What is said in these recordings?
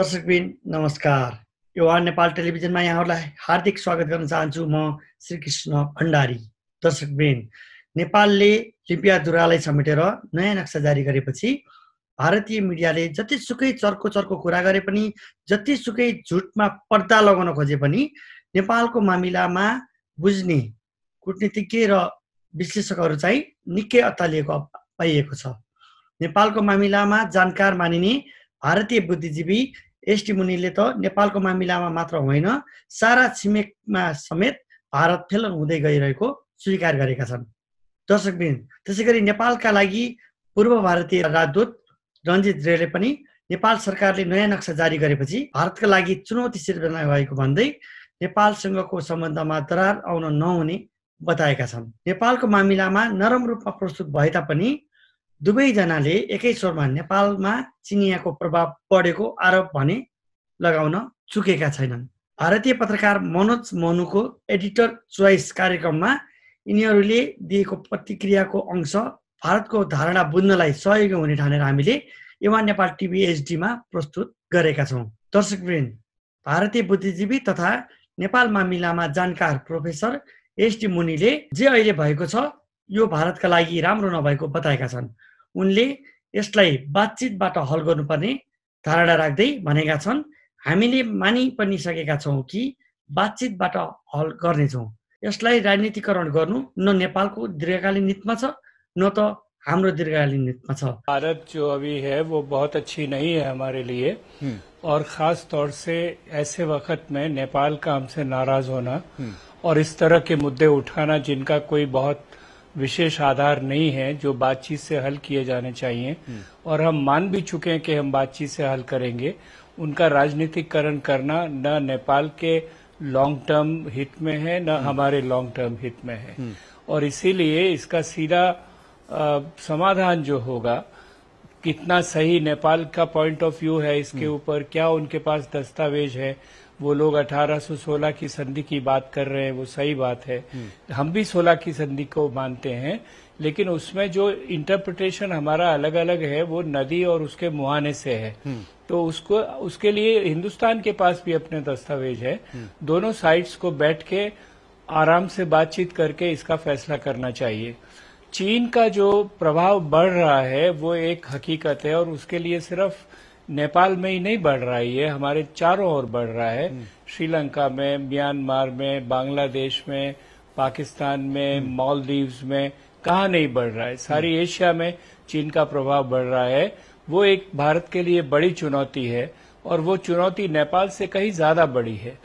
दर्शकबिन नमस्कार युवा नेपाल टेलिभिजनमा यहाँहरूलाई हार्दिक स्वागत गर्न चाहन्छु म श्रीकृष्ण भण्डारी दर्शकबिन नेपालले दुरालाई समेटेर नयाँ नक्सा जारी गरेपछि भारतीय मिडियाले जतिसुकै चर्को चर्को कुरा गरे पनि जतिसुकै झुटमा पर्दा लगाउन खोजे पनि नेपालको मामिलामा बुझ्ने कुटनीतिज्ञ र विश्लेषकहरू चाहिँ निकै अत्तालिएको पाइएको छ नेपालको मामिलामा जानकार मानिने भारतीय बुद्धिजीवी मुनिले त नेपालको मामिलामा मात्र होइन सारा छिमेकमा समेत भारत फेलन हुँदै गइरहेको स्वीकार गरेका छन् दर्शकबिन त्यसै गरी नेपालका लागि पूर्व भारतीय राजदूत रञ्जित रेले पनि नेपाल सरकारले नयाँ नक्सा जारी गरेपछि भारतका लागि चुनौती सिर्जना भएको भन्दै नेपालसँगको सम्बन्धमा दरार आउन नहुने बताएका छन् नेपालको मामिलामा नरम रूपमा प्रस्तुत भए तापनि दुवैजनाले एकै स्वरमा नेपालमा चिनियाको प्रभाव पढेको आरोप भने लगाउन चुकेका छैनन् भारतीय पत्रकार मनोज मनुको एडिटर चोइस कार्यक्रममा यिनीहरूले दिएको प्रतिक्रियाको अंश भारतको धारणा बुझ्नलाई सहयोग हुने ठानेर हामीले युवा नेपाल टिभी एचडीमा प्रस्तुत गरेका छौँ दर्शकवृन्द भारतीय बुद्धिजीवी तथा नेपाल मामिलामा जानकार प्रोफेसर एसडी मुनिले जे अहिले भएको छ यो भारतका लागि राम्रो नभएको बताएका छन् उनले यसलाई बातचितबाट हल गर्नुपर्ने धारणा राख्दै भनेका छन् हामीले मानि पनि सकेका छौँ कि बातचितबाट हल गर्नेछौँ यसलाई राजनीतिकरण गर्नु न नेपालको दीर्घकालीन हितमा छ न त हाम्रो दीर्घकालीन हितमा छ भारत जो अभी है वो बहुत अच्छी नहीं है हमारे लिए और खास तौर से ऐसे वक्त में नेपाल का हमसे नाराज होना और इस तरह के मुद्दे उठाना जिनका कोई बहुत विशेष आधार नहीं है जो बातचीत से हल किए जाने चाहिए और हम मान भी चुके हैं कि हम बातचीत से हल करेंगे उनका राजनीतिकरण करना न नेपाल के लॉन्ग टर्म हित में है न हमारे लॉन्ग टर्म हित में है और इसीलिए इसका सीधा समाधान जो होगा कितना सही नेपाल का पॉइंट ऑफ व्यू है इसके हम्म। ऊपर क्या उनके पास दस्तावेज है वो लोग 1816 की संधि की बात कर रहे हैं वो सही बात है हम्म। हम भी 16 की संधि को मानते हैं लेकिन उसमें जो इंटरप्रिटेशन हमारा अलग अलग है वो नदी और उसके मुहाने से है हम्म। तो उसको उसके लिए हिंदुस्तान के पास भी अपने दस्तावेज है दोनों साइड्स को बैठ के आराम से बातचीत करके इसका फैसला करना चाहिए चीन का जो प्रभाव बढ़ रहा है वो एक हकीकत है और उसके लिए सिर्फ नेपाल में ही नहीं बढ़ रहा है हमारे चारों ओर बढ़ रहा है हम्म। श्रीलंका में म्यांमार में बांग्लादेश में पाकिस्तान में हम्म। मालदीव्स में कहा नहीं बढ़ रहा है सारी हम्म। एशिया में चीन का प्रभाव बढ़ रहा है वो एक भारत के लिए बड़ी चुनौती है और वो चुनौती नेपाल से कहीं ज्यादा बड़ी है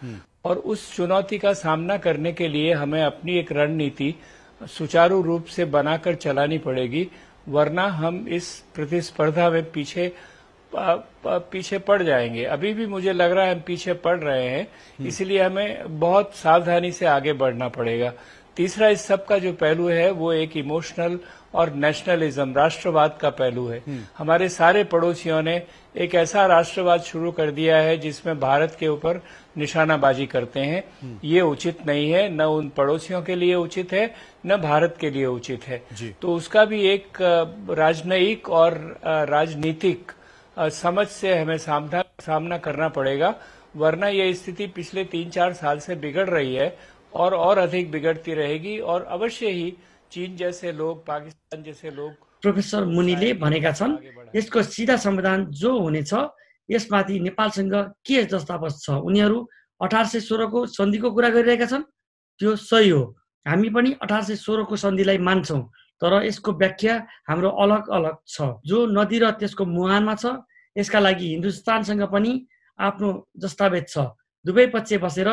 और उस चुनौती का सामना करने के लिए हमें अपनी एक रणनीति सुचारू रूप से बनाकर चलानी पड़ेगी वरना हम इस प्रतिस्पर्धा में पीछे पीछे पड़ जाएंगे अभी भी मुझे लग रहा है हम पीछे पड़ रहे हैं हम्म। इसलिए हमें बहुत सावधानी से आगे बढ़ना पड़ेगा तीसरा इस सब का जो पहलू है वो एक इमोशनल और नेशनलिज्म राष्ट्रवाद का पहलू है हम्म। हमारे सारे पड़ोसियों ने एक ऐसा राष्ट्रवाद शुरू कर दिया है जिसमें भारत के ऊपर निशानाबाजी करते हैं हम्म। ये उचित नहीं है न उन पड़ोसियों के लिए उचित है न भारत के लिए उचित है तो उसका भी एक राजनयिक और राजनीतिक समझ से हमें सामना करना पड़ेगा वरना यह स्थिति पिछले तीन चार साल से बिगड़ रही है और और अधिक बिगड़ती रहेगी और अवश्य ही पाकिस्तान प्रोफेसर मुनिले भनेका छन् यसको सिधा संविधान जो हुनेछ यसमाथि नेपालसँग के दस्तावेज छ उनीहरू अठार सय सोह्रको सन्धिको कुरा गरिरहेका छन् त्यो सही हो हामी पनि अठार सय सोह्रको सन्धिलाई मान्छौँ तर यसको व्याख्या हाम्रो अलग अलग छ जो नदी र त्यसको मुहानमा छ यसका लागि हिन्दुस्तानसँग पनि आफ्नो दस्तावेज छ दुवै पक्ष बसेर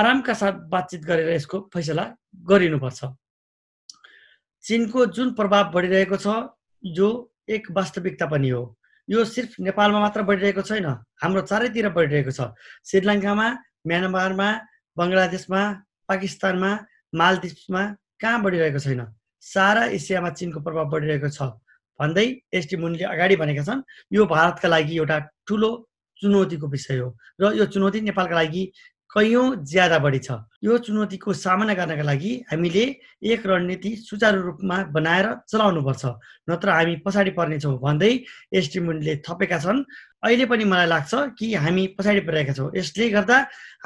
आरामका साथ बातचित गरेर यसको फैसला गरिनुपर्छ चिनको जुन प्रभाव बढिरहेको छ यो एक वास्तविकता पनि हो यो सिर्फ नेपालमा मात्र बढिरहेको छैन हाम्रो चारैतिर बढिरहेको छ श्रीलङ्कामा म्यानमारमा बङ्गलादेशमा पाकिस्तानमा मालदिप्समा कहाँ बढिरहेको छैन सारा एसियामा चिनको प्रभाव बढिरहेको छ भन्दै एसटी मुनले अगाडि भनेका छन् यो भारतका लागि एउटा ठुलो चुनौतीको विषय हो र यो चुनौती नेपालका लागि कैयौँ ज्यादा बढी छ यो चुनौतीको सामना गर्नका लागि हामीले एक रणनीति सुचारू रूपमा बनाएर चलाउनुपर्छ नत्र हामी पछाडि पर्नेछौँ भन्दै एसटी थपेका छन् अहिले पनि मलाई लाग्छ कि हामी पछाडि परिरहेका छौँ यसले गर्दा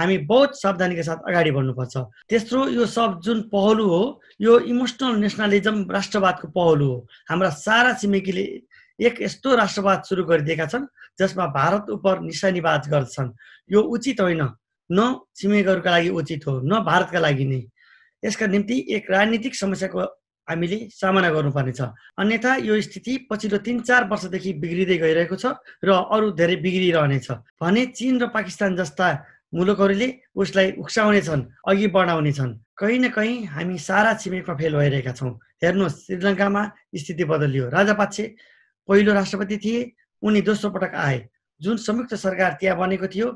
हामी बहुत सावधानीका साथ अगाडि बढ्नुपर्छ तेस्रो यो सब जुन पहलु हो यो इमोसनल नेसनलिजम राष्ट्रवादको पहलु हो हाम्रा सारा छिमेकीले एक यस्तो राष्ट्रवाद सुरु गरिदिएका छन् जसमा भारत उप निशानीवाद गर्दछन् यो उचित होइन न छिमेकहरूका लागि उचित हो न भारतका लागि नै यसका निम्ति एक राजनीतिक समस्याको हामीले सामना गर्नुपर्नेछ अन्यथा यो स्थिति पछिल्लो तिन चार वर्षदेखि बिग्रिँदै गइरहेको छ र अरू धेरै बिग्रिरहनेछ भने चिन र पाकिस्तान जस्ता मुलुकहरूले उसलाई उक्साउने छन् अघि बढाउने छन् कहीँ न कहीँ हामी सारा छिमेकमा फेल भइरहेका छौँ हेर्नुहोस् श्रीलङ्कामा स्थिति बदलियो राजापाक्षे पहिलो राष्ट्रपति थिए उनी दोस्रो पटक आए जुन संयुक्त सरकार त्यहाँ बनेको थियो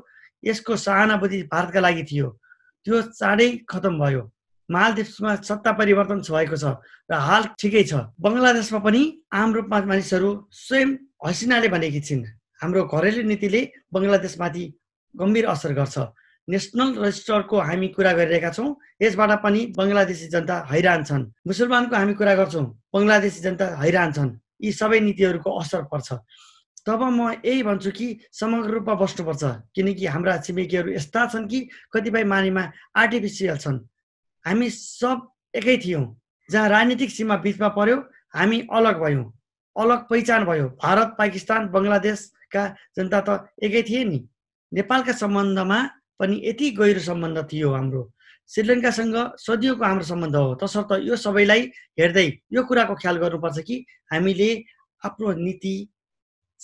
यसको सहानुभूति भारतका लागि थियो त्यो चाँडै खतम भयो मालदिप्समा सत्ता परिवर्तन भएको छ र हाल ठिकै छ बङ्गलादेशमा पनि आम रूपमा मानिसहरू स्वयं हसिनाले भनेकी छिन् हाम्रो घरेलु नीतिले बङ्गलादेशमाथि गम्भीर असर गर्छ नेसनल रजिस्टरको हामी कुरा गरिरहेका छौँ यसबाट पनि बङ्गलादेशी जनता हैरान छन् मुसलमानको हामी कुरा गर्छौँ बङ्गलादेशी जनता हैरान छन् यी सबै नीतिहरूको असर पर्छ तब म यही भन्छु कि समग्र रूपमा बस्नुपर्छ किनकि हाम्रा छिमेकीहरू यस्ता छन् कि कतिपय मानेमा आर्टिफिसियल छन् हामी सब एकै थियौँ जहाँ राजनीतिक सीमा बिचमा पर्यो हामी अलग भयौँ अलग पहिचान भयो भारत पाकिस्तान बङ्गलादेशका जनता त एकै थिए नि नेपालका सम्बन्धमा पनि यति गहिरो सम्बन्ध थियो हाम्रो श्रीलङ्कासँग सदियोको हाम्रो सम्बन्ध हो तसर्थ यो सबैलाई हेर्दै यो कुराको ख्याल गर्नुपर्छ कि हामीले आफ्नो नीति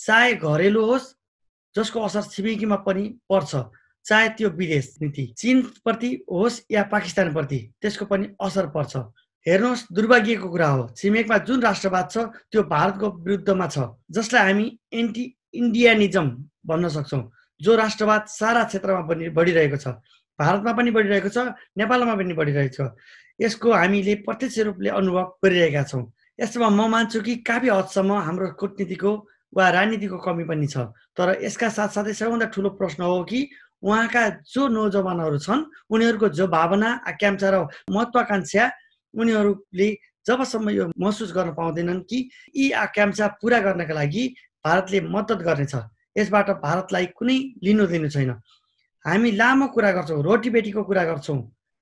चाहे घरेलु होस् जसको असर छिमेकीमा पनि पर्छ चाहे त्यो विदेश नीति चिनप्रति होस् या पाकिस्तानप्रति त्यसको पनि असर पर्छ हेर्नुहोस् दुर्भाग्यको कुरा हो छिमेकमा जुन राष्ट्रवाद छ त्यो भारतको विरुद्धमा छ जसलाई हामी एन्टी इन्डियानिजम भन्न सक्छौँ जो राष्ट्रवाद सारा क्षेत्रमा पनि बढिरहेको छ भारतमा पनि बढिरहेको छ नेपालमा पनि बढिरहेको छ यसको हामीले प्रत्यक्ष रूपले अनुभव गरिरहेका छौँ यसमा म मान्छु कि काफी हदसम्म हाम्रो कुटनीतिको वा राजनीतिको कमी पनि छ तर यसका साथसाथै सबैभन्दा ठुलो प्रश्न हो कि उहाँका जो नौजवानहरू छन् उनीहरूको जो भावना आकाङ्क्षा र महत्वाकाङ्क्षा उनीहरूले जबसम्म यो महसुस गर्न पाउँदैनन् कि यी आकाङ्क्षा पुरा गर्नका लागि भारतले मद्दत गर्नेछ यसबाट भारतलाई कुनै लिनु दिनु छैन हामी लामो कुरा गर्छौँ रोटीबेटीको कुरा गर्छौँ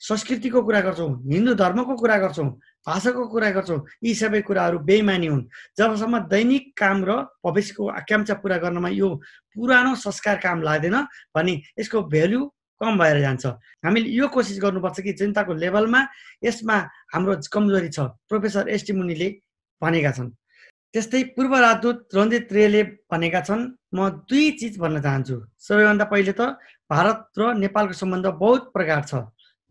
संस्कृतिको कुरा गर्छौँ हिन्दू धर्मको कुरा गर्छौँ भाषाको कुरा गर्छौँ यी सबै कुराहरू बेमानी हुन् जबसम्म दैनिक काम र भविष्यको आकाङ्क्षा पुरा गर्नमा यो पुरानो संस्कार काम लाग्दैन भने यसको भेल्यु कम भएर जान्छ हामीले यो कोसिस गर्नुपर्छ कि जनताको लेभलमा यसमा हाम्रो कमजोरी छ प्रोफेसर एसटी मुनिले भनेका छन् त्यस्तै पूर्व राजदूत रञ्जित रेले भनेका छन् म दुई चिज भन्न चाहन्छु सबैभन्दा पहिले त भारत र नेपालको सम्बन्ध बहुत प्रकार छ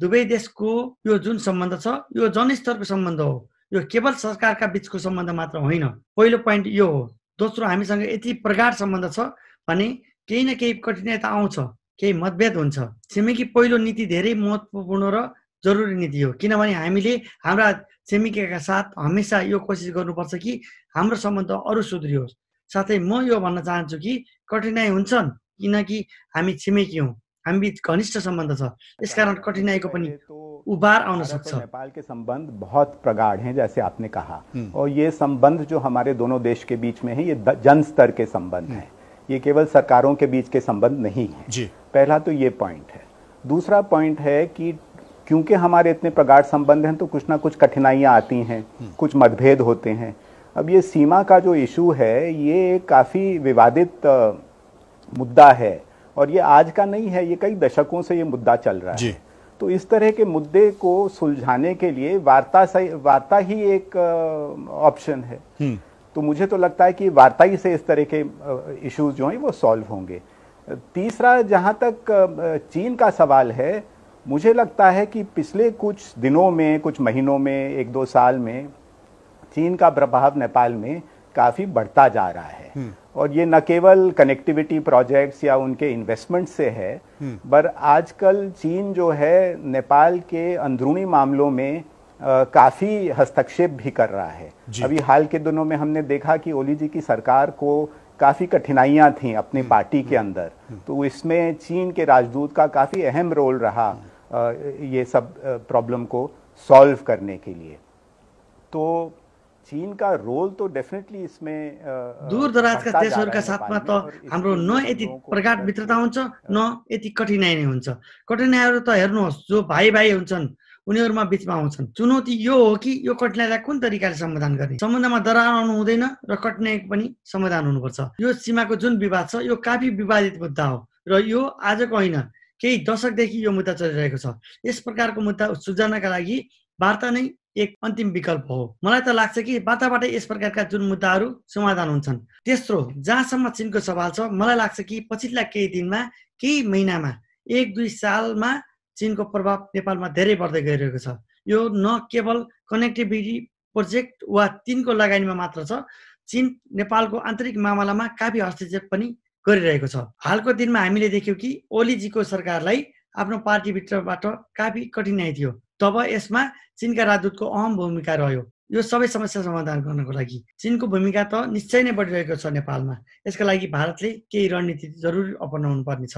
दुवै देशको यो जुन सम्बन्ध छ यो जनस्तरको सम्बन्ध हो यो केवल सरकारका बिचको सम्बन्ध मात्र होइन पहिलो पोइन्ट यो हो दोस्रो हामीसँग यति प्रगाढ सम्बन्ध छ भने केही न केही कठिनाइता आउँछ केही मतभेद हुन्छ छिमेकी पहिलो नीति धेरै महत्त्वपूर्ण र जरुरी नीति हो किनभने हामीले हाम्रा छिमेकीका साथ हमेसा यो कोसिस गर्नुपर्छ कि हाम्रो सम्बन्ध अरू सुध्रियोस् साथै म यो भन्न चाहन्छु कि कठिनाइ हुन्छन् किनकि हामी छिमेकी हौँ हामीबीच घनिष्ठ सम्बन्ध छ इसकारण पनि तो उबार आउन सक्छ नेपाल के संबंध बहुत प्रगाढ़ हैं जैसे आपने कहा हम्म। और ये संबंध जो हमारे दोनों देश के बीच में है ये जन स्तर के संबंध हम्म। है ये केवल सरकारों के बीच के संबंध नहीं है जी। पहला तो ये पॉइंट है दूसरा पॉइंट है कि क्योंकि हमारे इतने प्रगाढ़ संबंध हैं तो कुछ ना कुछ कठिनाइयाँ आती हैं हम्म। कुछ मतभेद होते हैं अब ये सीमा का जो इशू है ये काफ़ी विवादित मुद्दा है और ये आज का नहीं है ये कई दशकों से ये मुद्दा चल रहा है तो इस तरह के मुद्दे को सुलझाने के लिए वार्ता वार्ता ही एक ऑप्शन है हम्म। तो मुझे तो लगता है कि वार्ता ही से इस तरह के इश्यूज जो हैं वो सॉल्व होंगे तीसरा जहां तक चीन का सवाल है मुझे लगता है कि पिछले कुछ दिनों में कुछ महीनों में एक दो साल में चीन का प्रभाव नेपाल में काफ़ी बढ़ता जा रहा है हम्म। और ये न केवल कनेक्टिविटी प्रोजेक्ट्स या उनके इन्वेस्टमेंट से है हम्म। पर आजकल चीन जो है नेपाल के अंदरूनी मामलों में काफ़ी हस्तक्षेप भी कर रहा है अभी हाल के दिनों में हमने देखा कि ओली जी की सरकार को काफ़ी कठिनाइयां थी अपनी हम्म। पार्टी के हम्म। अंदर तो इसमें चीन के राजदूत का काफ़ी अहम रोल रहा ये सब प्रॉब्लम को सॉल्व करने के लिए तो चीन का रोल तो डेफिनेटली इसमें दूर दराजका देशहरूका साथमा त हाम्रो न यति प्रगाढ मित्रता हुन्छ न यति कठिनाइ नै हुन्छ कठिनाइहरू त हेर्नुहोस् जो भाइ भाइ हुन्छन् उनीहरूमा बिचमा आउँछन् चुनौती यो हो कि यो कठिनाइलाई कुन तरिकाले समाधान गर्ने सम्बन्धमा दरार आउनु हुँदैन र कठिनाइ पनि समाधान हुनुपर्छ यो सीमाको जुन विवाद छ यो काफी विवादित मुद्दा हो र यो आजको होइन केही दशकदेखि यो मुद्दा चलिरहेको छ यस प्रकारको मुद्दा सुल्झानका लागि वार्ता नै एक अन्तिम विकल्प हो मलाई त लाग्छ कि बाटाबाटै यस प्रकारका जुन मुद्दाहरू समाधान हुन्छन् तेस्रो जहाँसम्म चिनको सवाल छ मलाई लाग्छ कि पछिल्ला केही दिनमा केही महिनामा एक दुई सालमा चिनको प्रभाव नेपालमा धेरै बढ्दै गइरहेको छ यो न केवल कनेक्टिभिटी प्रोजेक्ट वा तिनको लगानीमा मात्र छ चिन नेपालको आन्तरिक मामलामा काफी हस्तक्षेप पनि गरिरहेको छ हालको दिनमा हामीले देख्यौँ कि ओलीजीको सरकारलाई आफ्नो पार्टीभित्रबाट काफी कठिनाइ थियो तब यसमा चिनका राजदूतको अहम भूमिका रह्यो यो सबै समस्या समाधान गर्नको लागि चिनको भूमिका त निश्चय नै बढिरहेको छ नेपालमा यसका लागि भारतले केही रणनीति जरुरी अपनाउनु पर्नेछ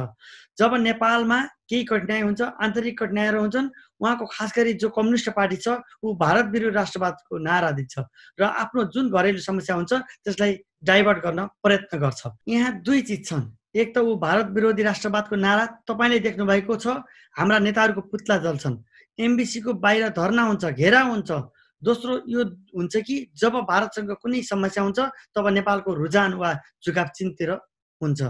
जब नेपालमा केही कठिनाइ हुन्छ आन्तरिक कठिनाइहरू हुन्छन् उहाँको खास गरी जो कम्युनिस्ट पार्टी छ ऊ भारत विरुद्ध राष्ट्रवादको नारा दिन्छ र आफ्नो जुन घरेलु समस्या हुन्छ त्यसलाई डाइभर्ट गर्न प्रयत्न गर्छ यहाँ दुई चिज छन् एक त ऊ भारत विरोधी राष्ट्रवादको नारा तपाईँले देख्नु भएको छ हाम्रा नेताहरूको पुत्ला जल्छन् एमबिसीको बाहिर धर्ना हुन्छ घेरा हुन्छ दोस्रो यो हुन्छ कि जब भारतसँग कुनै समस्या हुन्छ तब नेपालको रुझान वा झुकाव चिनतिर हुन्छ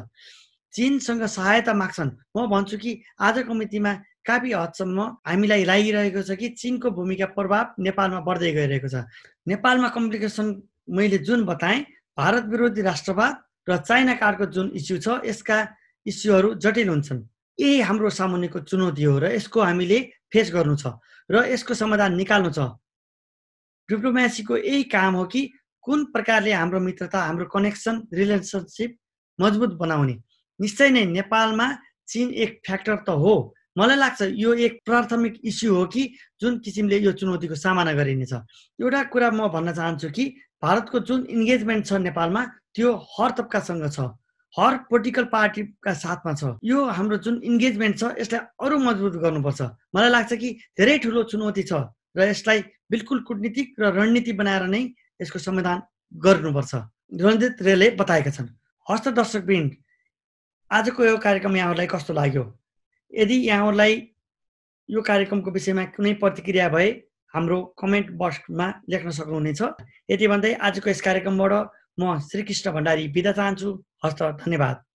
चिनसँग सहायता माग्छन् म भन्छु कि आजको मितिमा काफी हदसम्म हामीलाई लागिरहेको छ कि चिनको भूमिका प्रभाव नेपालमा बढ्दै गइरहेको छ नेपालमा कम्प्लिकेसन मैले जुन बताएँ भारत विरोधी राष्ट्रवाद र चाइना कार्डको जुन इस्यु छ यसका इस्युहरू जटिल हुन्छन् यही हाम्रो सामान्यको चुनौती हो र यसको हामीले फेस गर्नु छ र यसको समाधान निकाल्नु छ डिप्लोमेसीको यही काम हो कि कुन प्रकारले हाम्रो मित्रता हाम्रो कनेक्सन रिलेसनसिप मजबुत बनाउने निश्चय नै नेपालमा चिन एक फ्याक्टर त हो मलाई लाग्छ यो एक प्राथमिक इस्यु हो कि जुन किसिमले यो चुनौतीको सामना गरिनेछ एउटा कुरा म भन्न चाहन्छु कि भारतको जुन इन्गेजमेन्ट छ नेपालमा त्यो हर तब्कासँग छ हर पोलिटिकल पार्टीका साथमा छ यो हाम्रो जुन इन्गेजमेन्ट छ यसलाई अरू मजबुत गर्नुपर्छ मलाई लाग्छ कि धेरै ठुलो चुनौती छ र यसलाई बिल्कुल कुटनीतिक र रणनीति बनाएर नै यसको समाधान गर्नुपर्छ रञ्जित रेले बताएका छन् हस्त दर्शकबिन आजको यो कार्यक्रम यहाँहरूलाई कस्तो लाग्यो यदि यहाँहरूलाई यो कार्यक्रमको विषयमा कुनै प्रतिक्रिया भए हाम्रो कमेन्ट बक्समा लेख्न सक्नुहुनेछ यति भन्दै आजको यस कार्यक्रमबाट म श्रीकृष्ण भण्डारी बिदा चाहन्छु हस्त धन्यवाद